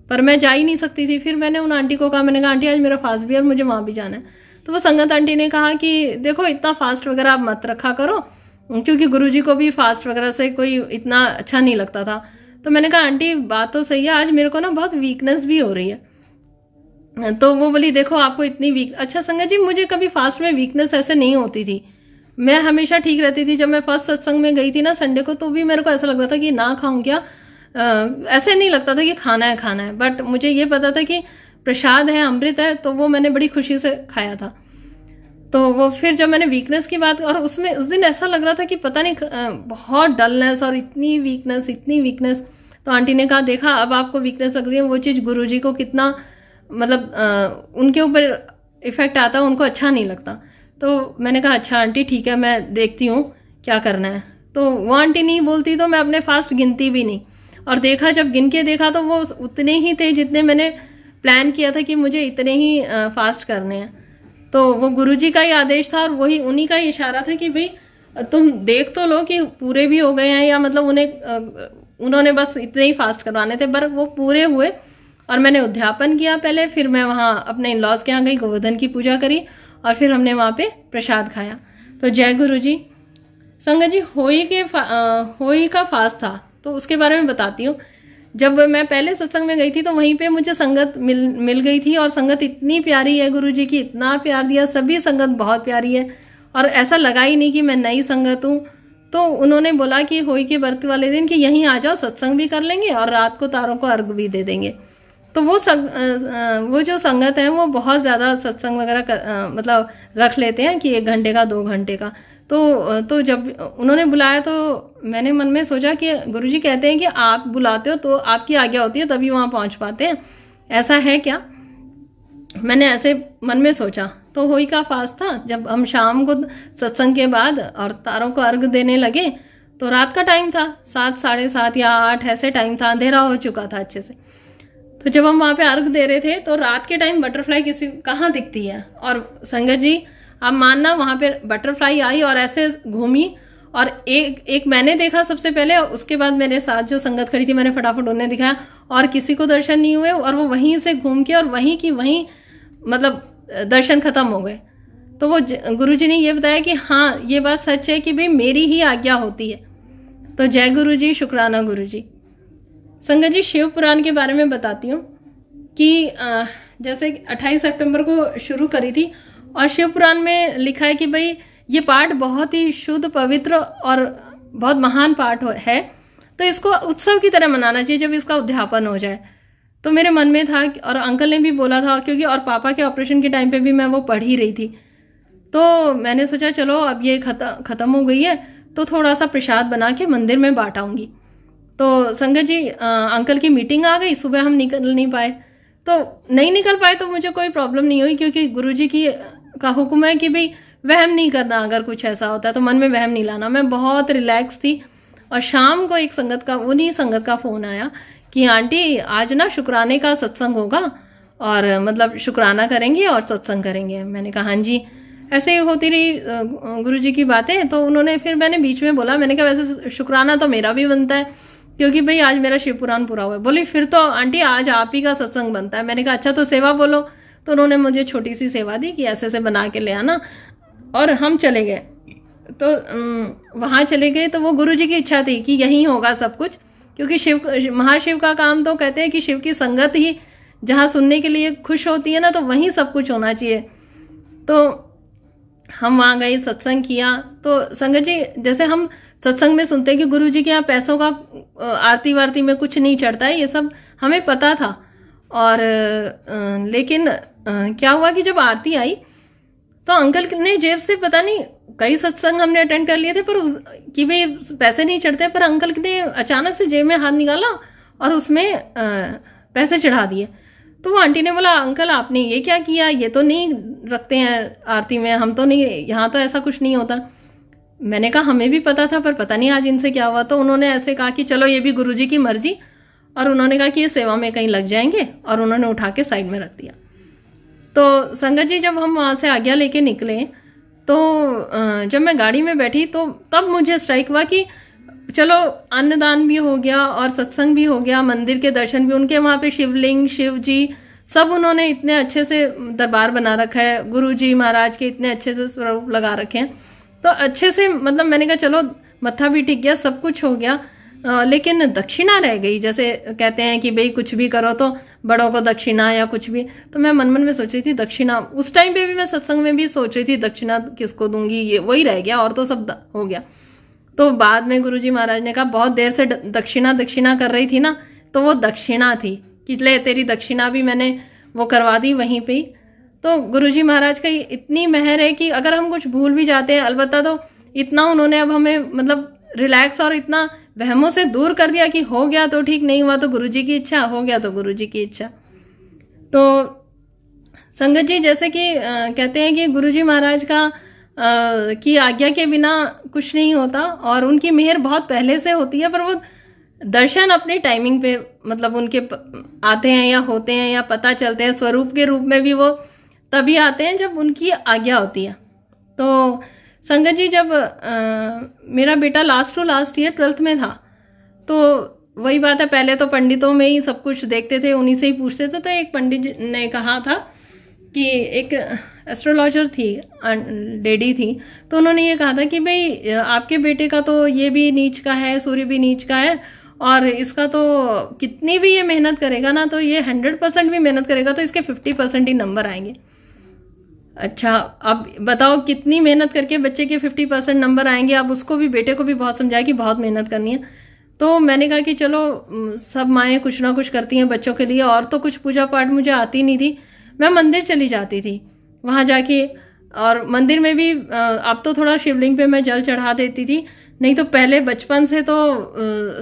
पर मैं जा ही नहीं सकती थी फिर मैंने उन आंटी को कहा मैंने कहा आंटी आज मेरा फास्ट भी है और मुझे वहाँ भी जाना है तो वो संगत आंटी ने कहा कि देखो इतना फास्ट वगैरह आप मत रखा करो क्योंकि गुरुजी को भी फास्ट वगैरह से कोई इतना अच्छा नहीं लगता था तो मैंने कहा आंटी बात तो सही है आज मेरे को ना बहुत वीकनेस भी हो रही है तो वो बोली देखो आपको इतनी वीक अच्छा संगत जी मुझे कभी फास्ट में वीकनेस ऐसे नहीं होती थी मैं हमेशा ठीक रहती थी जब मैं फर्स्ट सत्संग में गई थी ना संडे को तो भी मेरे को ऐसा लग रहा था कि ना खाऊं क्या आ, ऐसे नहीं लगता था कि खाना है खाना है बट मुझे ये पता था कि प्रसाद है अमृत है तो वो मैंने बड़ी खुशी से खाया था तो वो फिर जब मैंने वीकनेस की बात और उसमें उस दिन ऐसा लग रहा था कि पता नहीं बहुत डलनेस और इतनी वीकनेस इतनी वीकनेस तो आंटी ने कहा देखा अब आपको वीकनेस लग रही है वो चीज़ गुरु को कितना मतलब उनके ऊपर इफेक्ट आता उनको अच्छा नहीं लगता तो मैंने कहा अच्छा आंटी ठीक है मैं देखती हूँ क्या करना है तो वो आंटी नहीं बोलती तो मैं अपने फास्ट गिनती भी नहीं और देखा जब गिन के देखा तो वो उतने ही थे जितने मैंने प्लान किया था कि मुझे इतने ही फास्ट करने हैं तो वो गुरुजी का ही आदेश था और वही उन्हीं का ही इशारा था कि भाई तुम देख तो लो कि पूरे भी हो गए हैं या मतलब उन्हें उन्होंने बस इतने ही फास्ट करवाने थे पर वो पूरे हुए और मैंने उद्यापन किया पहले फिर मैं वहाँ अपने इन लॉज के यहाँ गई गोवर्धन की पूजा करी और फिर हमने वहाँ पे प्रसाद खाया तो जय गुरु जी संगत जी होई के होई का फास्ट था तो उसके बारे में बताती हूँ जब मैं पहले सत्संग में गई थी तो वहीं पे मुझे संगत मिल मिल गई थी और संगत इतनी प्यारी है गुरु जी की इतना प्यार दिया सभी संगत बहुत प्यारी है और ऐसा लगा ही नहीं कि मैं नई संगत हूँ तो उन्होंने बोला कि होई के बर्थ वाले दिन कि यहीं आ जाओ सत्संग भी कर लेंगे और रात को तारों को अर्घ भी दे देंगे तो वो संग वो जो संगत है वो बहुत ज़्यादा सत्संग वगैरह मतलब रख लेते हैं कि एक घंटे का दो घंटे का तो तो जब उन्होंने बुलाया तो मैंने मन में सोचा कि गुरुजी कहते हैं कि आप बुलाते हो तो आपकी आज्ञा होती है तभी वहाँ पहुँच पाते हैं ऐसा है क्या मैंने ऐसे मन में सोचा तो होई का फास्ट था जब हम शाम को सत्संग के बाद और तारों को अर्घ देने लगे तो रात का टाइम था सात साढ़े सात या आठ ऐसे टाइम था अंधेरा हो चुका था अच्छे से तो जब हम वहाँ पे अर्घ दे रहे थे तो रात के टाइम बटरफ्लाई किसी कहाँ दिखती है और संगत जी अब मानना वहां पर बटरफ्लाई आई और ऐसे घूमी और एक एक मैंने देखा सबसे पहले उसके बाद मेरे साथ जो संगत खड़ी थी मैंने फटाफट उन्हें दिखाया और किसी को दर्शन नहीं हुए और वो वहीं से घूम के और वहीं की वहीं मतलब दर्शन खत्म हो गए तो वो गुरु जी ने ये बताया कि हाँ ये बात सच है कि भाई मेरी ही आज्ञा होती है तो जय गुरु जी शुक्राना गुरु जी संगत जी शिव पुराण के बारे में बताती हूँ कि जैसे 28 सितंबर को शुरू करी थी और शिव पुराण में लिखा है कि भाई ये पाठ बहुत ही शुद्ध पवित्र और बहुत महान पाठ है तो इसको उत्सव की तरह मनाना चाहिए जब इसका उद्यापन हो जाए तो मेरे मन में था और अंकल ने भी बोला था क्योंकि और पापा के ऑपरेशन के टाइम पे भी मैं वो पढ़ ही रही थी तो मैंने सोचा चलो अब ये खत्म खत्म हो गई है तो थोड़ा सा प्रसाद बना के मंदिर में बांटाऊंगी तो संगत जी आ, अंकल की मीटिंग आ गई सुबह हम निकल नहीं पाए तो नहीं निकल पाए तो मुझे कोई प्रॉब्लम नहीं हुई क्योंकि गुरु की का हुक्म है कि भाई वहम नहीं करना अगर कुछ ऐसा होता है तो मन में वहम नहीं लाना मैं बहुत रिलैक्स थी और शाम को एक संगत का उन्हीं संगत का फ़ोन आया कि आंटी आज ना शुक्राने का सत्संग होगा और मतलब शुक्राना करेंगे और सत्संग करेंगे मैंने कहा हाँ जी ऐसे ही होती रही गुरु जी की बातें तो उन्होंने फिर मैंने बीच में बोला मैंने कहा वैसे शुक्राना तो मेरा भी बनता है क्योंकि भाई आज मेरा शिवपुराण पूरा हुआ है बोली फिर तो आंटी आज आप ही का सत्संग बनता है मैंने कहा अच्छा तो सेवा बोलो तो उन्होंने मुझे छोटी सी सेवा दी कि ऐसे ऐसे बना के ले आना और हम चले गए तो वहाँ चले गए तो वो गुरु जी की इच्छा थी कि यहीं होगा सब कुछ क्योंकि शिव महाशिव का काम तो कहते हैं कि शिव की संगत ही जहाँ सुनने के लिए खुश होती है ना तो वहीं सब कुछ होना चाहिए तो हम वहाँ गए सत्संग किया तो संगत जी जैसे हम सत्संग में सुनते हैं कि गुरु जी के यहाँ पैसों का आरती वारती में कुछ नहीं चढ़ता है ये सब हमें पता था और लेकिन क्या हुआ कि जब आरती आई तो अंकल ने जेब से पता नहीं कई सत्संग हमने अटेंड कर लिए थे पर उस कि भाई पैसे नहीं चढ़ते पर अंकल ने अचानक से जेब में हाथ निकाला और उसमें पैसे चढ़ा दिए तो वो आंटी ने बोला अंकल आपने ये क्या किया ये तो नहीं रखते हैं आरती में हम तो नहीं यहाँ तो ऐसा कुछ नहीं होता मैंने कहा हमें भी पता था पर पता नहीं आज इनसे क्या हुआ तो उन्होंने ऐसे कहा कि चलो ये भी गुरुजी की मर्जी और उन्होंने कहा कि ये सेवा में कहीं लग जाएंगे और उन्होंने उठा के साइड में रख दिया तो संगत जी जब हम वहाँ से आज्ञा लेके निकले तो जब मैं गाड़ी में बैठी तो तब मुझे स्ट्राइक हुआ कि चलो अन्नदान भी हो गया और सत्संग भी हो गया मंदिर के दर्शन भी उनके वहाँ पे शिवलिंग शिव जी सब उन्होंने इतने अच्छे से दरबार बना रखा है गुरु जी महाराज के इतने अच्छे से स्वरूप लगा रखे हैं तो अच्छे से मतलब मैंने कहा चलो मत्था भी टिक गया सब कुछ हो गया लेकिन दक्षिणा रह गई जैसे कहते हैं कि भाई कुछ भी करो तो बड़ों को दक्षिणा या कुछ भी तो मैं मन मन में सोच रही थी दक्षिणा उस टाइम पे भी मैं सत्संग में भी सोच रही थी दक्षिणा किसको दूंगी ये वही रह गया और तो सब हो गया तो बाद में जी महाराज ने कहा बहुत देर से दक्षिणा दक्षिणा कर रही थी ना तो वो दक्षिणा थी कि ले तेरी दक्षिणा भी मैंने वो करवा दी वहीं पर तो जी महाराज का इतनी मेहर है कि अगर हम कुछ भूल भी जाते हैं अलबत्ता तो इतना उन्होंने अब हमें मतलब रिलैक्स और इतना वहमों से दूर कर दिया कि हो गया तो ठीक नहीं हुआ तो गुरु जी की इच्छा हो गया तो गुरु जी की इच्छा तो संगत जी जैसे कि आ, कहते हैं कि गुरु जी महाराज का आ, की आज्ञा के बिना कुछ नहीं होता और उनकी मेहर बहुत पहले से होती है पर वो दर्शन अपने टाइमिंग पे मतलब उनके आते हैं या होते हैं या पता चलते हैं स्वरूप के रूप में भी वो तभी आते हैं जब उनकी आज्ञा होती है तो संगत जी जब आ, मेरा बेटा last to last year twelfth में था तो वही बात है पहले तो पंडितों में ही सब कुछ देखते थे उन्हीं से ही पूछते थे तो एक पंडित ने कहा था कि एक एस्ट्रोलॉजर थी लेडी थी तो उन्होंने ये कहा था कि भाई आपके बेटे का तो ये भी नीच का है सूर्य भी नीच का है और इसका तो कितनी भी ये मेहनत करेगा ना तो ये हंड्रेड परसेंट भी मेहनत करेगा तो इसके फिफ्टी परसेंट ही नंबर आएंगे अच्छा अब बताओ कितनी मेहनत करके बच्चे के फिफ्टी परसेंट नंबर आएंगे आप उसको भी बेटे को भी बहुत समझाया कि बहुत मेहनत करनी है तो मैंने कहा कि चलो सब माएँ कुछ ना कुछ करती हैं बच्चों के लिए और तो कुछ पूजा पाठ मुझे आती नहीं थी मैं मंदिर चली जाती थी वहाँ जाके और मंदिर में भी अब तो थोड़ा शिवलिंग पे मैं जल चढ़ा देती थी नहीं तो पहले बचपन से तो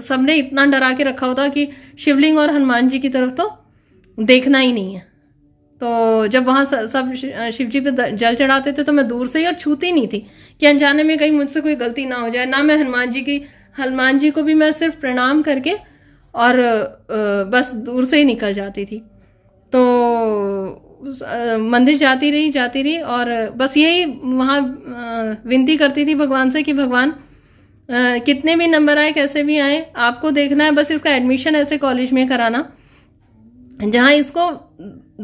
सबने इतना डरा के रखा होता कि शिवलिंग और हनुमान जी की तरफ तो देखना ही नहीं है तो जब वहाँ सब शिव जी पे जल चढ़ाते थे तो मैं दूर से ही और छूती नहीं थी कि अनजाने में कहीं मुझसे कोई गलती ना हो जाए ना मैं हनुमान जी की हनुमान जी को भी मैं सिर्फ प्रणाम करके और बस दूर से ही निकल जाती थी तो मंदिर जाती रही जाती रही और बस यही वहाँ विनती करती थी भगवान से कि भगवान कितने भी नंबर आए कैसे भी आए आपको देखना है बस इसका एडमिशन ऐसे कॉलेज में कराना जहाँ इसको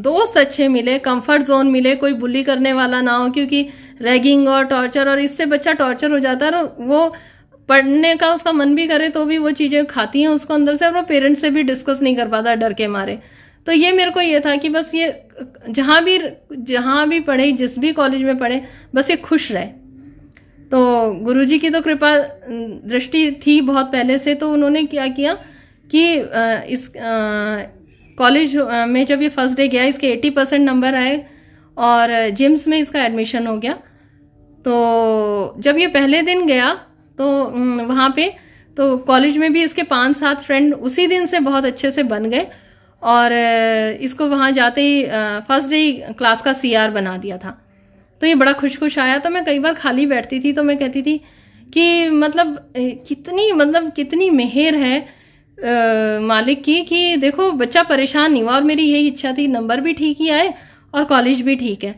दोस्त अच्छे मिले कंफर्ट जोन मिले कोई बुली करने वाला ना हो क्योंकि रैगिंग और टॉर्चर और इससे बच्चा टॉर्चर हो जाता है वो पढ़ने का उसका मन भी करे तो भी वो चीज़ें खाती हैं उसको अंदर से और वो पेरेंट्स से भी डिस्कस नहीं कर पाता डर के मारे तो ये मेरे को ये था कि बस ये जहाँ भी जहाँ भी पढ़े जिस भी कॉलेज में पढ़े बस ये खुश रहे तो गुरुजी की तो कृपा दृष्टि थी बहुत पहले से तो उन्होंने क्या किया कि इस कॉलेज में जब ये फर्स्ट डे गया इसके 80 परसेंट नंबर आए और जिम्स में इसका एडमिशन हो गया तो जब ये पहले दिन गया तो वहाँ पे तो कॉलेज में भी इसके पांच सात फ्रेंड उसी दिन से बहुत अच्छे से बन गए और इसको वहाँ जाते ही फर्स्ट डे क्लास का सीआर बना दिया था तो ये बड़ा खुश खुश आया तो मैं कई बार खाली बैठती थी तो मैं कहती थी कि मतलब कितनी मतलब कितनी मेहर है आ, मालिक की कि देखो बच्चा परेशान नहीं हुआ और मेरी यही इच्छा थी नंबर भी ठीक ही आए और कॉलेज भी ठीक है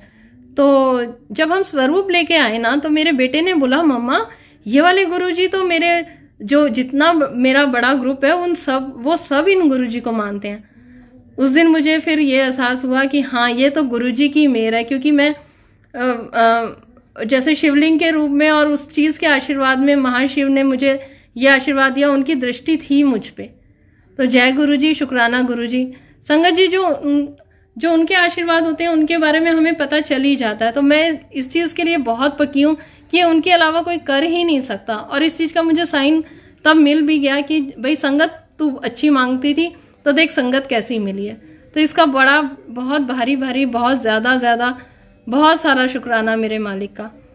तो जब हम स्वरूप लेके आए ना तो मेरे बेटे ने बोला मम्मा ये वाले गुरुजी तो मेरे जो जितना मेरा बड़ा ग्रुप है उन सब वो सब इन गुरुजी को मानते हैं उस दिन मुझे फिर ये एहसास हुआ कि हाँ ये तो गुरुजी की मेहर है क्योंकि मैं आ, आ, जैसे शिवलिंग के रूप में और उस चीज़ के आशीर्वाद में महाशिव ने मुझे यह आशीर्वाद या उनकी दृष्टि थी मुझ पर तो जय गुरु जी शुक्राना गुरु जी संगत जी जो जो उनके आशीर्वाद होते हैं उनके बारे में हमें पता चल ही जाता है तो मैं इस चीज़ के लिए बहुत पकी हूँ कि उनके अलावा कोई कर ही नहीं सकता और इस चीज़ का मुझे साइन तब मिल भी गया कि भाई संगत तू अच्छी मांगती थी तो देख संगत कैसी मिली है तो इसका बड़ा बहुत भारी भारी बहुत ज़्यादा ज़्यादा बहुत सारा शुक्राना मेरे मालिक का